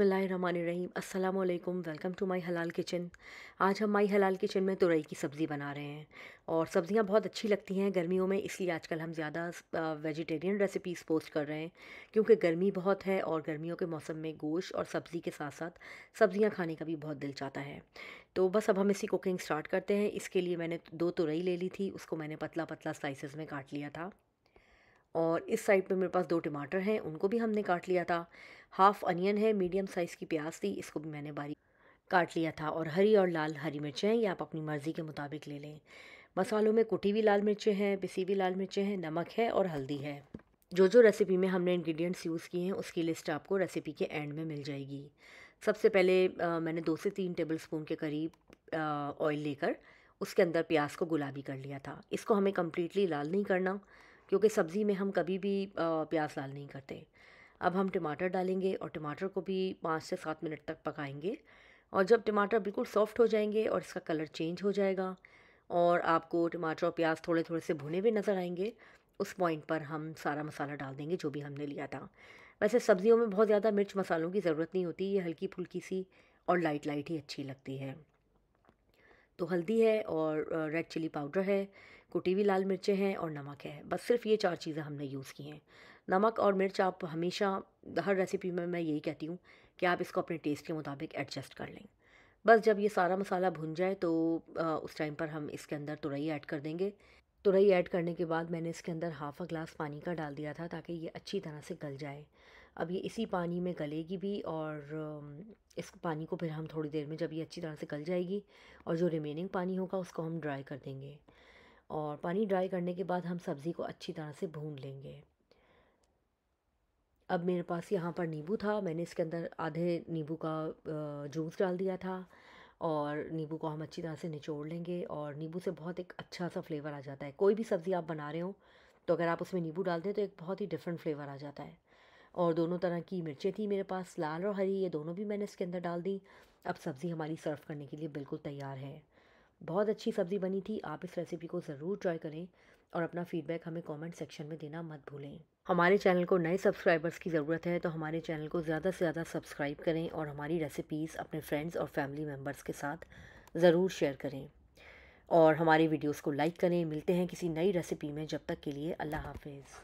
अस्सलाम वालेकुम welcome to my हलाल किचन आज हम माय हलाल किचन में तुरई की सब्ज़ी बना रहे हैं और सब्ज़ियाँ बहुत अच्छी लगती हैं गर्मियों में इसलिए आजकल हम ज़्यादा वेजिटेरियन रेसिपीज़ पोस्ट कर रहे हैं क्योंकि गर्मी बहुत है और गर्मियों के मौसम में गोश्त और सब्ज़ी के साथ साथ सब्ज़ियाँ खाने का भी बहुत दिल चाहता है तो बस अब हम इसी कुकिंग स्टार्ट करते हैं इसके लिए मैंने दो तुरई ले ली थी उसको मैंने पतला पतला स्लाइसिस में काट लिया था और इस साइड पे मेरे पास दो टमाटर हैं उनको भी हमने काट लिया था हाफ़ अनियन है मीडियम साइज़ की प्याज थी इसको भी मैंने बारीक काट लिया था और हरी और लाल हरी मिर्चें हैं ये आप अपनी मर्ज़ी के मुताबिक ले लें मसालों में कुटी हुई लाल मिर्चें हैं पिसी हुई लाल मिर्चें हैं नमक है और हल्दी है जो जो रेसिपी में हमने इंग्रेडिएंट्स यूज़ किए हैं उसकी लिस्ट आपको रेसिपी के एंड में मिल जाएगी सबसे पहले आ, मैंने दो से तीन टेबल स्पून के करीब ऑयल लेकर उसके अंदर प्याज को गुलाबी कर लिया था इसको हमें कम्प्लीटली लाल नहीं करना क्योंकि सब्ज़ी में हम कभी भी प्याज लाल नहीं करते अब हम टमाटर डालेंगे और टमाटर को भी पाँच से सात मिनट तक पकाएंगे और जब टमाटर बिल्कुल सॉफ्ट हो जाएंगे और इसका कलर चेंज हो जाएगा और आपको टमाटर और प्याज थोड़े थोड़े से भुने हुए नज़र आएंगे उस पॉइंट पर हम सारा मसाला डाल देंगे जो भी हमने लिया था वैसे सब्ज़ियों में बहुत ज़्यादा मिर्च मसालों की ज़रूरत नहीं होती ये हल्की फुल्की सी और लाइट लाइट ही अच्छी लगती है तो हल्दी है और रेड चिली पाउडर है कुटी हुई लाल मिर्चें हैं और नमक है बस सिर्फ ये चार चीज़ें हमने यूज़ की हैं नमक और मिर्च आप हमेशा हर रेसिपी में मैं यही कहती हूँ कि आप इसको अपने टेस्ट के मुताबिक एडजस्ट कर लें बस जब ये सारा मसाला भुन जाए तो उस टाइम पर हम इसके अंदर तुरई ऐड कर देंगे तुरई ऐड करने के बाद मैंने इसके अंदर हाफ़ अ ग्लास पानी का डाल दिया था ताकि ये अच्छी तरह से गल जाए अब ये इसी पानी में गलेगी भी और इस पानी को फिर हम थोड़ी देर में जब ये अच्छी तरह से गल जाएगी और जो रिमेनिंग पानी होगा उसको हम ड्राई कर देंगे और पानी ड्राई करने के बाद हम सब्ज़ी को अच्छी तरह से भून लेंगे अब मेरे पास यहाँ पर नींबू था मैंने इसके अंदर आधे नींबू का जूस डाल दिया था और नींबू को हम अच्छी तरह से निचोड़ लेंगे और नींबू से बहुत एक अच्छा सा फ्लेवर आ जाता है कोई भी सब्ज़ी आप बना रहे हो तो अगर आप उसमें नींबू डाल दें तो एक बहुत ही डिफरेंट फ्लेवर आ जाता है और दोनों तरह की मिर्चें थी मेरे पास लाल और हरी ये दोनों भी मैंने इसके अंदर डाल दी अब सब्ज़ी हमारी सर्व करने के लिए बिल्कुल तैयार है बहुत अच्छी सब्ज़ी बनी थी आप इस रेसिपी को ज़रूर ट्राई करें और अपना फीडबैक हमें कमेंट सेक्शन में देना मत भूलें हमारे चैनल को नए सब्सक्राइबर्स की ज़रूरत है तो हमारे चैनल को ज़्यादा से ज़्यादा सब्सक्राइब करें और हमारी रेसिपीज़ अपने फ्रेंड्स और फैमिली मेम्बर्स के साथ ज़रूर शेयर करें और हमारी वीडियोस को लाइक करें मिलते हैं किसी नई रेसिपी में जब तक के लिए अल्लाह हाफिज़